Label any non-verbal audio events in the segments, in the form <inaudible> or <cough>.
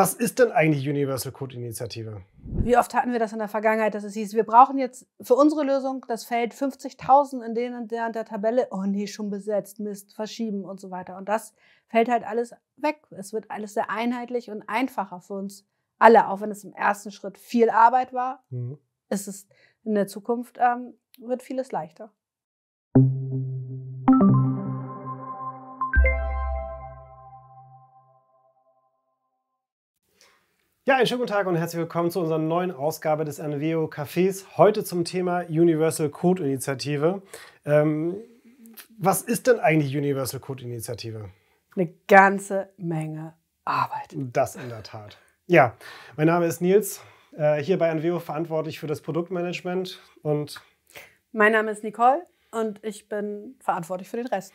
Was ist denn eigentlich Universal Code Initiative? Wie oft hatten wir das in der Vergangenheit, dass es hieß, wir brauchen jetzt für unsere Lösung das Feld 50.000 in denen und der der Tabelle, oh nee, schon besetzt, Mist, verschieben und so weiter. Und das fällt halt alles weg. Es wird alles sehr einheitlich und einfacher für uns alle, auch wenn es im ersten Schritt viel Arbeit war. Mhm. Ist es in der Zukunft ähm, wird vieles leichter. Ja, einen schönen guten Tag und herzlich willkommen zu unserer neuen Ausgabe des NVO Cafés. Heute zum Thema Universal Code Initiative. Ähm, was ist denn eigentlich Universal Code Initiative? Eine ganze Menge Arbeit. Das in der Tat. Ja, mein Name ist Nils, äh, hier bei NVO verantwortlich für das Produktmanagement und. Mein Name ist Nicole, und ich bin verantwortlich für den Rest.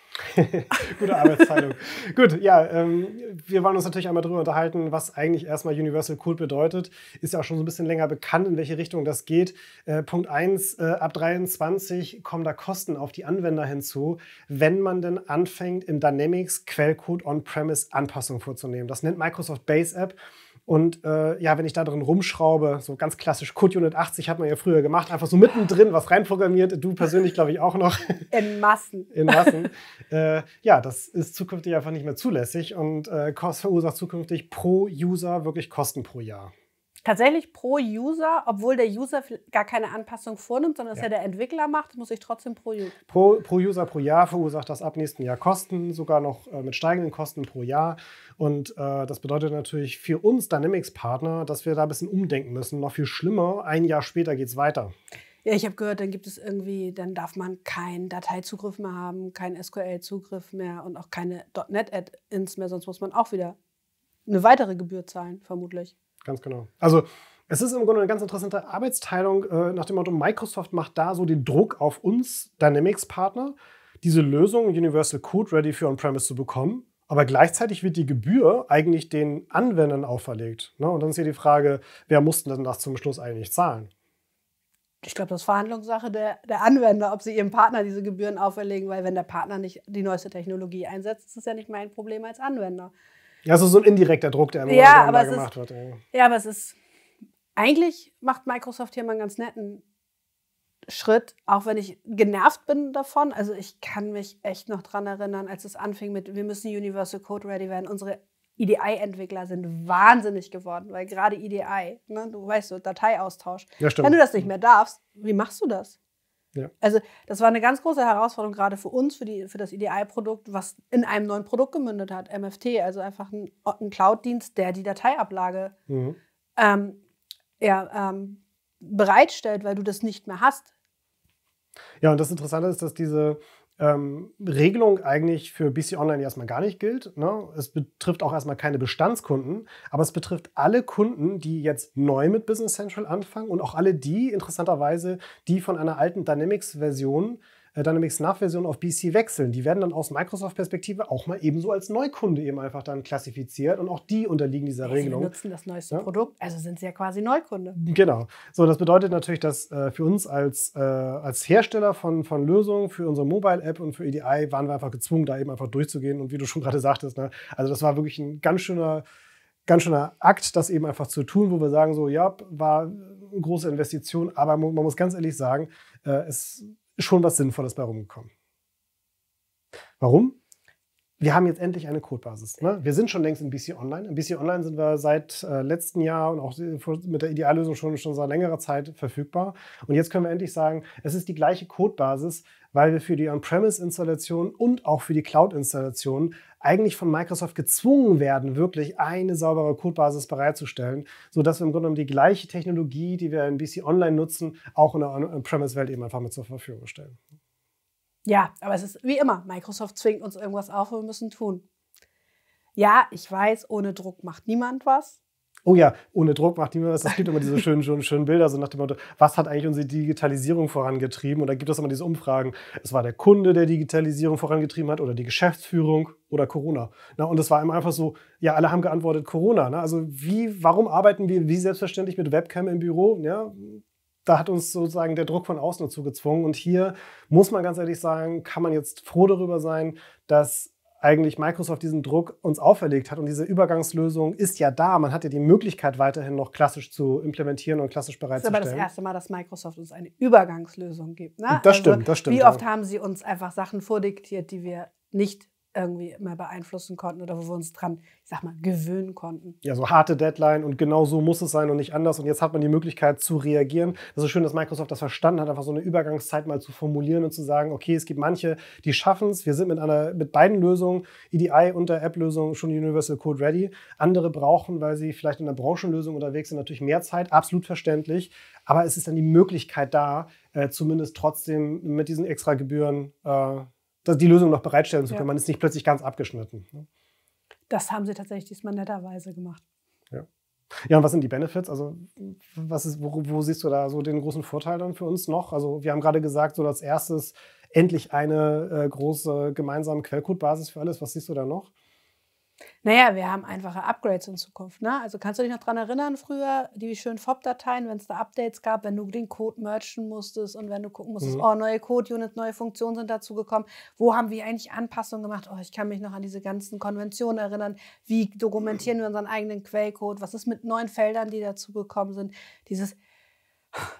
<laughs> Gute Arbeitsteilung. Gut, ja, ähm, wir wollen uns natürlich einmal darüber unterhalten, was eigentlich erstmal Universal Code bedeutet. Ist ja auch schon so ein bisschen länger bekannt, in welche Richtung das geht. Äh, Punkt 1, äh, ab 23 kommen da Kosten auf die Anwender hinzu, wenn man denn anfängt, im Dynamics Quellcode On-Premise Anpassungen vorzunehmen. Das nennt Microsoft Base App. Und äh, ja, wenn ich da drin rumschraube, so ganz klassisch Code Unit 80 hat man ja früher gemacht, einfach so mittendrin was reinprogrammiert, du persönlich glaube ich auch noch. <laughs> In Massen. In Massen. äh, ja, das ist zukünftig einfach nicht mehr zulässig und äh, verursacht zukünftig pro User wirklich Kosten pro Jahr tatsächlich pro User, obwohl der User gar keine Anpassung vornimmt, sondern es ja. ja der Entwickler macht, muss ich trotzdem pro User. Pro, pro User pro Jahr verursacht das ab nächsten Jahr Kosten, sogar noch äh, mit steigenden Kosten pro Jahr. Und äh, das bedeutet natürlich für uns Dynamics-Partner, dass wir da ein bisschen umdenken müssen. Noch viel schlimmer, ein Jahr später geht es weiter. Ja, ich habe gehört, dann gibt es irgendwie, dann darf man keinen Dateizugriff mehr haben, keinen SQL-Zugriff mehr und auch keine .NET-Add-ins mehr, sonst muss man auch wieder eine weitere Gebühr zahlen, vermutlich ganz genau. Also es ist im Grunde eine ganz interessante Arbeitsteilung äh, nach dem Motto, Microsoft macht da so den Druck auf uns, Dynamics-Partner, diese Lösung Universal Code Ready für On-Premise zu bekommen. Aber gleichzeitig wird die Gebühr eigentlich den Anwendern auferlegt. Ne? Und dann ist hier die Frage, wer mussten denn das zum Schluss eigentlich zahlen? Ich glaube, das ist Verhandlungssache der, der Anwender, ob sie ihrem Partner diese Gebühren auferlegen, weil wenn der Partner nicht die neueste Technologie einsetzt, ist es ja nicht mein Problem als Anwender. Ja, so, so ein indirekter Druck, der immer ja, aber gemacht ist, wird. Ja. aber es ist. Eigentlich macht Microsoft hier mal einen ganz netten Schritt, auch wenn ich genervt bin davon. Also ich kann mich echt noch dran erinnern, als es anfing mit, wir müssen Universal Code Ready werden. Unsere EDI-Entwickler sind wahnsinnig geworden, weil gerade EDI, ne, du weißt so, Dateiaustausch. Ja, stimmt. wenn du das nicht mehr darfst, wie machst du das? Also das war eine ganz große Herausforderung gerade für uns, für, die, für das EDI-Produkt, was in einem neuen Produkt gemündet hat, MFT, also einfach ein, ein Cloud-Dienst, der die Dateiablage mhm. ähm, ja, ähm, bereitstellt, weil du das nicht mehr hast. Ja, und das Interessante ist, dass diese, ähm, Regelung eigentlich für BC Online erstmal gar nicht gilt. Ne? Es betrifft auch erstmal keine Bestandskunden, aber es betrifft alle Kunden, die jetzt neu mit Business Central anfangen und auch alle die, interessanterweise, die von einer alten Dynamics-Version äh, Dynamics NAV-Version auf BC wechseln. Die werden dann aus Microsoft-Perspektive auch mal ebenso als Neukunde eben einfach dann klassifiziert und auch die unterliegen dieser ja, Regelung. Sie nutzen das neueste ja? Produkt, also sind sie ja quasi Neukunde. Genau. So, das bedeutet natürlich, dass äh, für uns als, äh, als Hersteller von, von Lösungen, für unsere Mobile-App und für EDI waren wir einfach gezwungen, da eben einfach durchzugehen. Und wie du schon gerade sagtest, ne? also das war wirklich ein ganz schöner ganz schöner Akt, das eben einfach zu tun, wo wir sagen, so, ja, war eine große Investition, aber man muss ganz ehrlich sagen, äh, es schon was Sinnvolles bei rumgekommen. Warum? wir haben jetzt endlich eine Codebasis. Ne? Wir sind schon längst in BC Online. In BC Online sind wir seit äh, letzten Jahr und auch mit der Ideallösung schon, schon seit längerer Zeit verfügbar. Und jetzt können wir endlich sagen, es ist die gleiche Codebasis, weil wir für die On-Premise-Installation und auch für die Cloud-Installation eigentlich von Microsoft gezwungen werden, wirklich eine saubere Codebasis bereitzustellen, sodass wir im Grunde genommen die gleiche Technologie, die wir in BC Online nutzen, auch in der On-Premise-Welt eben einfach mit zur Verfügung stellen. Ja, aber es ist wie immer, Microsoft zwingt uns irgendwas auf und wir müssen tun. Ja, ich weiß, ohne Druck macht niemand was. Oh ja, ohne Druck macht niemand was. Es gibt immer diese schönen, <laughs> schönen, schönen Bilder, so nach dem Motto, was hat eigentlich unsere Digitalisierung vorangetrieben? Und da gibt es immer diese Umfragen. Es war der Kunde, der Digitalisierung vorangetrieben hat oder die Geschäftsführung oder Corona. Na, und es war einfach so, ja, alle haben geantwortet Corona. Ne? Also wie, warum arbeiten wir wie selbstverständlich mit Webcam im Büro? Ja, da hat uns sozusagen der Druck von außen dazu gezwungen. Und hier muss man ganz ehrlich sagen, kann man jetzt froh darüber sein, dass eigentlich Microsoft diesen Druck uns auferlegt hat. Und diese Übergangslösung ist ja da. Man hat ja die Möglichkeit, weiterhin noch klassisch zu implementieren und klassisch bereitzustellen. Das ist aber das erste Mal, dass Microsoft uns eine Übergangslösung gibt. Ne? Das also stimmt, das stimmt. Wie oft ja. haben sie uns einfach Sachen vordiktiert, die wir nicht irgendwie immer beeinflussen konnten oder wo wir uns dran, ich sag mal, gewöhnen konnten. Ja, so harte Deadline und genau so muss es sein und nicht anders. Und jetzt hat man die Möglichkeit zu reagieren. Das ist schön, dass Microsoft das verstanden hat, einfach so eine Übergangszeit mal zu formulieren und zu sagen, okay, es gibt manche, die schaffen es. Wir sind mit, einer, mit beiden Lösungen, EDI und der App-Lösung, schon Universal Code ready. Andere brauchen, weil sie vielleicht in der Branchenlösung unterwegs sind, natürlich mehr Zeit, absolut verständlich. Aber es ist dann die Möglichkeit da, äh, zumindest trotzdem mit diesen extra Gebühren äh, die Lösung noch bereitstellen zu können. Ja. Man ist nicht plötzlich ganz abgeschnitten. Ne? Das haben sie tatsächlich diesmal netterweise gemacht. Ja. Ja, und was sind die Benefits? Also, was ist, wo, wo, siehst du da so den großen Vorteil dann für uns noch? Also, wir haben gerade gesagt, so als erstes endlich eine äh, große gemeinsame Quellcode-Basis für alles. Was siehst du da noch? Naja, wir haben einfache Upgrades in Zukunft. Ne? Also kannst du dich noch daran erinnern, früher die schönen fop dateien wenn es da Updates gab, wenn du den Code merchen musstest und wenn du gucken musstest, mhm. oh, neue code unit neue Funktionen sind dazugekommen. Wo haben wir eigentlich Anpassungen gemacht? Oh, ich kann mich noch an diese ganzen Konventionen erinnern. Wie dokumentieren <clears throat> wir unseren eigenen Quellcode? Was ist mit neuen Feldern, die dazugekommen sind? Dieses,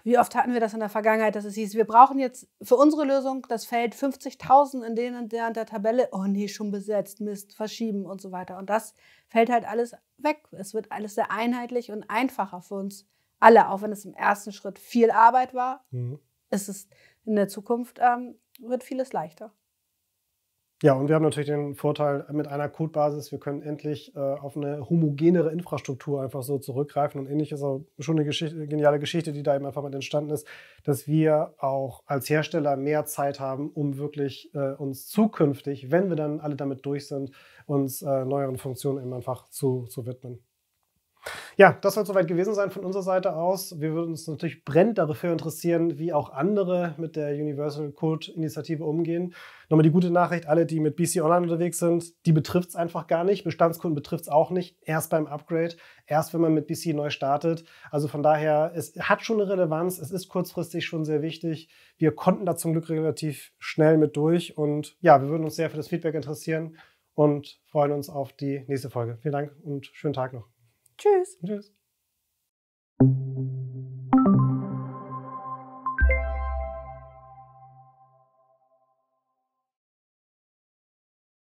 wie oft hatten wir das in der Vergangenheit, dass es hieß, wir brauchen jetzt für unsere Lösung das Feld 50.000 in denen und der und der Tabelle. Oh nee, schon besetzt, Mist, verschieben und so weiter. Und das fällt halt alles weg. Es wird alles sehr einheitlich und einfacher für uns alle, auch wenn es im ersten Schritt viel Arbeit war. Mhm. Es ist in der Zukunft ähm, wird vieles leichter. Ja, und wir haben natürlich den Vorteil mit einer Codebasis, wir können endlich äh, auf eine homogenere Infrastruktur einfach so zurückgreifen und ähnliches. Also schon eine Geschichte, geniale Geschichte, die da eben einfach mal entstanden ist, dass wir auch als Hersteller mehr Zeit haben, um wirklich äh, uns zukünftig, wenn wir dann alle damit durch sind, uns äh, neueren Funktionen eben einfach zu, zu widmen. Ja, das soll soweit gewesen sein von unserer Seite aus. Wir würden uns natürlich brennend dafür interessieren, wie auch andere mit der Universal Code Initiative umgehen. Nochmal die gute Nachricht, alle, die mit BC Online unterwegs sind, die betrifft es einfach gar nicht. Bestandskunden betrifft es auch nicht. Erst beim Upgrade, erst wenn man mit BC neu startet. Also von daher, es hat schon eine Relevanz, es ist kurzfristig schon sehr wichtig. Wir konnten da zum Glück relativ schnell mit durch. Und ja, wir würden uns sehr für das Feedback interessieren und freuen uns auf die nächste Folge. Vielen Dank und schönen Tag noch. Tschüss. Tschüss.